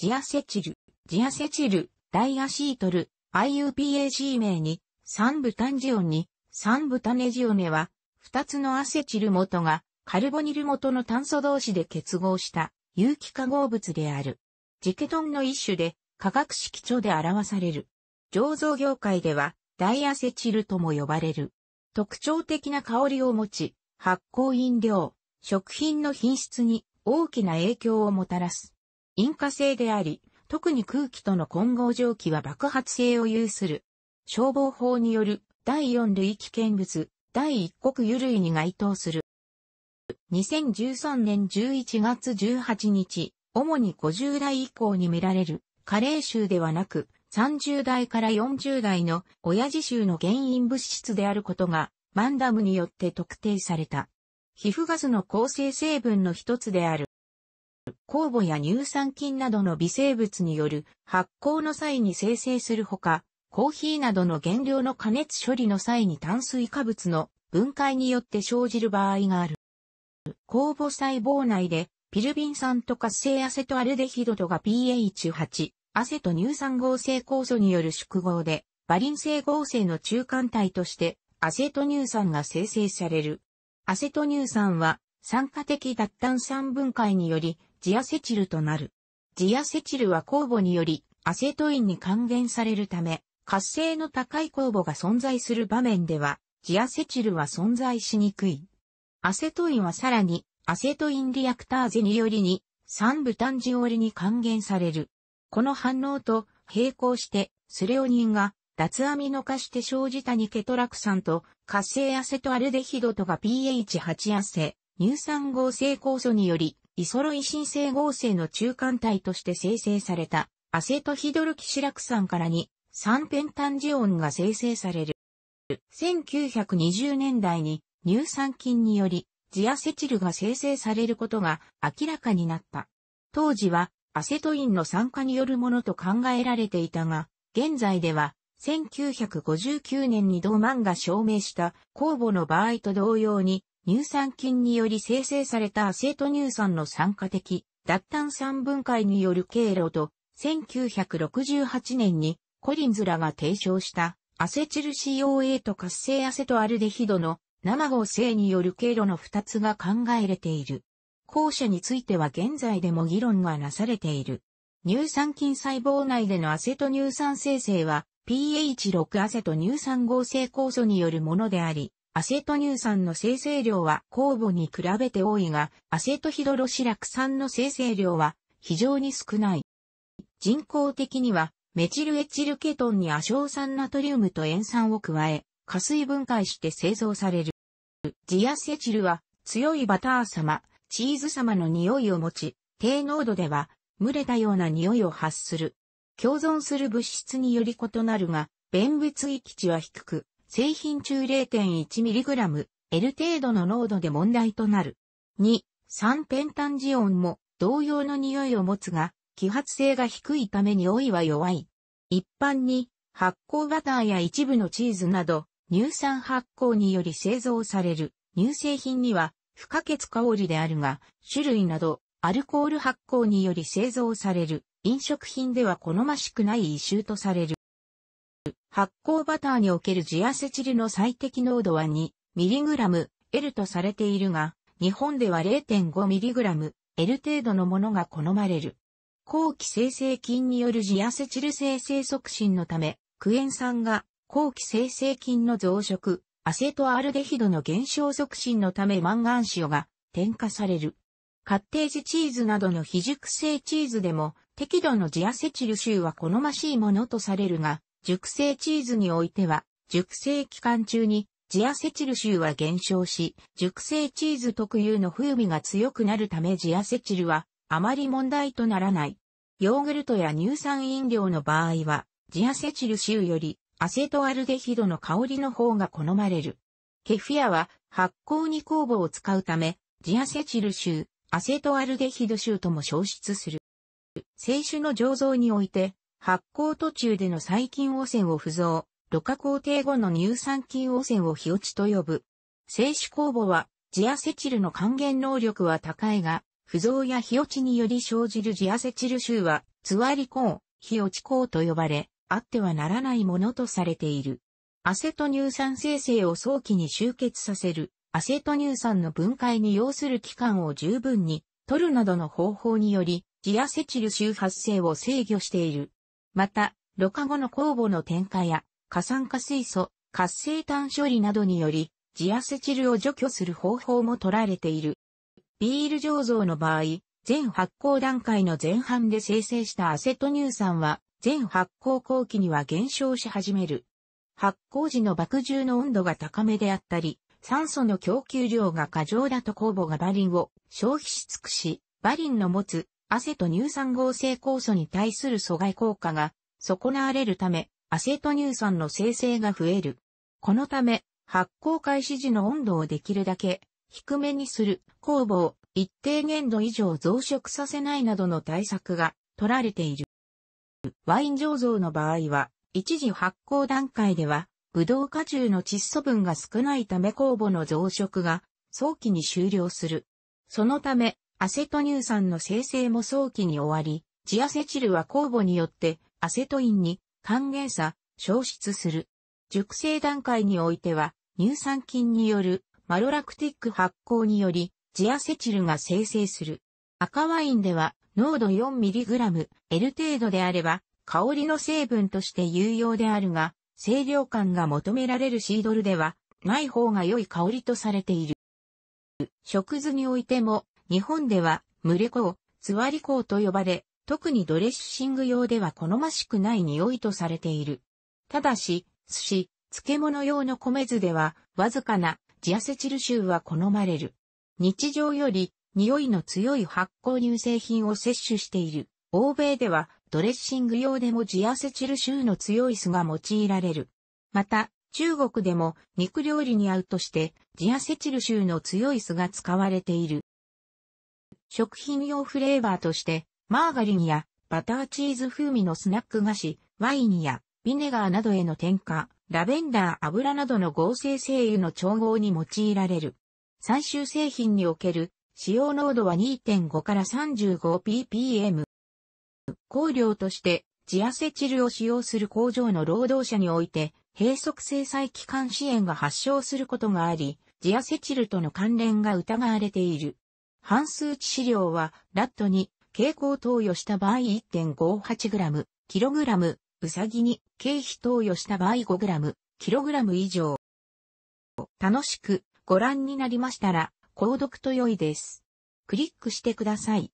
ジアセチル、ジアセチル、ダイアシートル、IUPAC 名に、三ブタンジオンに、三ブタネジオネは、二つのアセチル元が、カルボニル元の炭素同士で結合した有機化合物である。ジケトンの一種で化学式調で表される。醸造業界ではダイアセチルとも呼ばれる。特徴的な香りを持ち、発酵飲料、食品の品質に大きな影響をもたらす。引火性であり、特に空気との混合蒸気は爆発性を有する。消防法による第4類危険物、第1国油類に該当する。2013年11月18日、主に50代以降に見られる、加齢臭ではなく、30代から40代の親父臭の原因物質であることが、マンダムによって特定された。皮膚ガスの構成成分の一つである。酵母や乳酸菌などの微生物による発酵の際に生成するほか、コーヒーなどの原料の加熱処理の際に炭水化物の分解によって生じる場合がある。酵母細胞内でピルビン酸と活性アセトアルデヒドとが pH8、アセト乳酸合成酵素による縮合で、バリン性合成の中間体としてアセト乳酸が生成される。アセト乳酸は酸化的脱炭酸分解によりジアセチルとなる。ジアセチルは酵母によりアセトインに還元されるため、活性の高い酵母が存在する場面では、ジアセチルは存在しにくい。アセトインはさらに、アセトインリアクターゼによりに、三ブタンジオに還元される。この反応と並行して、スレオニンが脱アミノ化して生じたニケトラク酸と活性アセトアルデヒドとが pH8 アセ、乳酸合成酵素によりイソロイ申請合成の中間体として生成された、アセトヒドルキシラク酸からに、三ペンタンジオンが生成される。1920年代に乳酸菌によりジアセチルが生成されることが明らかになった。当時はアセトインの酸化によるものと考えられていたが、現在では1959年に同マンが証明した酵母の場合と同様に乳酸菌により生成されたアセト乳酸の酸化的、脱炭酸分解による経路と、1968年にコリンズらが提唱したアセチル COA と活性アセトアルデヒドの生合成による経路の2つが考えれている。後者については現在でも議論がなされている。乳酸菌細胞内でのアセト乳酸生成は pH6 アセト乳酸合成酵素によるものであり、アセト乳酸の生成量は酵母に比べて多いが、アセトヒドロシラク酸の生成量は非常に少ない。人工的には、メチルエチルケトンに亜硝酸ナトリウムと塩酸を加え、加水分解して製造される。ジアセチルは強いバター様、チーズ様の匂いを持ち、低濃度では蒸れたような匂いを発する。共存する物質により異なるが、弁物域値は低く、製品中 0.1mg、L 程度の濃度で問題となる。2、3ペンタンジオンも同様の匂いを持つが、揮発性が低いため匂いは弱い。一般に発酵バターや一部のチーズなど、乳酸発酵により製造される乳製品には不可欠香りであるが、種類などアルコール発酵により製造される飲食品では好ましくない異臭とされる。発酵バターにおけるジアセチルの最適濃度は 2mg L とされているが、日本では 0.5mg L 程度のものが好まれる。後期生成菌によるジアセチル生成促進のため、クエン酸が後期生成菌の増殖、アセトアルデヒドの減少促進のためマンガン塩が添加される。カッテージチーズなどの非熟成チーズでも適度のジアセチル臭は好ましいものとされるが、熟成チーズにおいては、熟成期間中にジアセチル臭は減少し、熟成チーズ特有の風味が強くなるためジアセチルはあまり問題とならない。ヨーグルトや乳酸飲料の場合は、ジアセチル臭よりアセトアルデヒドの香りの方が好まれる。ケフィアは発酵に酵母を使うため、ジアセチル臭、アセトアルデヒド臭とも消失する。清酒の醸造において、発酵途中での細菌汚染を不増、露過工程後の乳酸菌汚染を日落ちと呼ぶ。生死酵母は、ジアセチルの還元能力は高いが、不増や日落ちにより生じるジアセチル臭は、つわり酵、日落ち酵と呼ばれ、あってはならないものとされている。アセト乳酸生成を早期に集結させる、アセト乳酸の分解に要する期間を十分に取るなどの方法により、ジアセチル臭発生を制御している。また、ろ過後の酵母の添加や、過酸化水素、活性炭処理などにより、ジアセチルを除去する方法も取られている。ビール醸造の場合、全発酵段階の前半で生成したアセト乳酸は、全発酵後期には減少し始める。発酵時の爆汁の温度が高めであったり、酸素の供給量が過剰だと酵母がバリンを消費し尽くし、バリンの持つ汗と乳酸合成酵素に対する阻害効果が損なわれるため、アセト乳酸の生成が増える。このため、発酵開始時の温度をできるだけ低めにする酵母を一定限度以上増殖させないなどの対策が取られている。ワイン醸造の場合は、一時発酵段階では、ブドウ果汁の窒素分が少ないため酵母の増殖が早期に終了する。そのため、アセト乳酸の生成も早期に終わり、ジアセチルは酵母によってアセトインに還元さ、消失する。熟成段階においては、乳酸菌によるマロラクティック発酵により、ジアセチルが生成する。赤ワインでは、濃度 4mg、L 程度であれば、香りの成分として有用であるが、清涼感が求められるシードルでは、ない方が良い香りとされている。食図においても、日本では、群れ香、つわり香と呼ばれ、特にドレッシング用では好ましくない匂いとされている。ただし、寿司、漬物用の米酢では、わずかなジアセチル臭は好まれる。日常より、匂いの強い発酵乳製品を摂取している。欧米では、ドレッシング用でもジアセチル臭の強い酢が用いられる。また、中国でも肉料理に合うとして、ジアセチル臭の強い酢が使われている。食品用フレーバーとして、マーガリンやバターチーズ風味のスナック菓子、ワインやビネガーなどへの添加、ラベンダー油などの合成精油の調合に用いられる。最終製品における使用濃度は2.5から 35ppm。香料としてジアセチルを使用する工場の労働者において閉塞制裁機関支援が発症することがあり、ジアセチルとの関連が疑われている。半数値資料は、ラットに、蛍光投与した場合 1.58g、ラム、ウサギに、経費投与した場合 5g、ラム以上。楽しくご覧になりましたら、購読と良いです。クリックしてください。